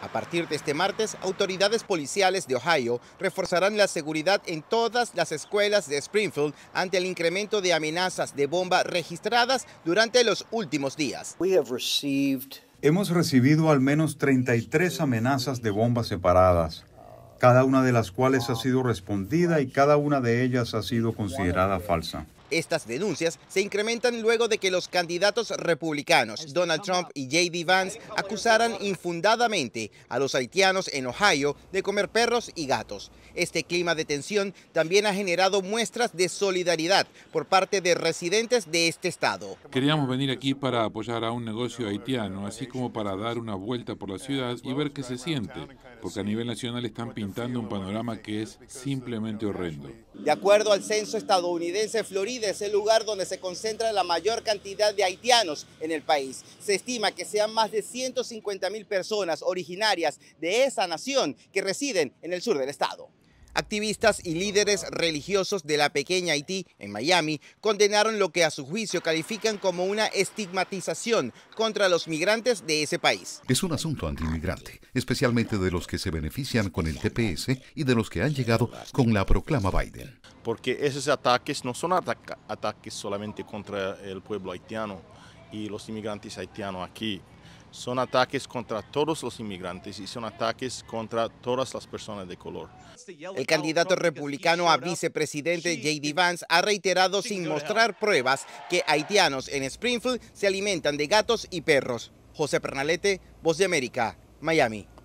A partir de este martes, autoridades policiales de Ohio reforzarán la seguridad en todas las escuelas de Springfield ante el incremento de amenazas de bomba registradas durante los últimos días. Hemos recibido al menos 33 amenazas de bombas separadas, cada una de las cuales ha sido respondida y cada una de ellas ha sido considerada falsa. Estas denuncias se incrementan luego de que los candidatos republicanos Donald Trump y J.D. Vance acusaran infundadamente a los haitianos en Ohio de comer perros y gatos. Este clima de tensión también ha generado muestras de solidaridad por parte de residentes de este estado. Queríamos venir aquí para apoyar a un negocio haitiano, así como para dar una vuelta por la ciudad y ver qué se siente, porque a nivel nacional están pintando un panorama que es simplemente horrendo. De acuerdo al censo estadounidense, Florida es el lugar donde se concentra la mayor cantidad de haitianos en el país. Se estima que sean más de 150 mil personas originarias de esa nación que residen en el sur del estado. Activistas y líderes religiosos de la pequeña Haití en Miami condenaron lo que a su juicio califican como una estigmatización contra los migrantes de ese país. Es un asunto antimigrante, especialmente de los que se benefician con el TPS y de los que han llegado con la proclama Biden. Porque esos ataques no son ataques solamente contra el pueblo haitiano y los inmigrantes haitianos aquí son ataques contra todos los inmigrantes y son ataques contra todas las personas de color. El candidato republicano a vicepresidente JD Vance ha reiterado sin mostrar pruebas que haitianos en Springfield se alimentan de gatos y perros. José Pernalete, Voz de América, Miami.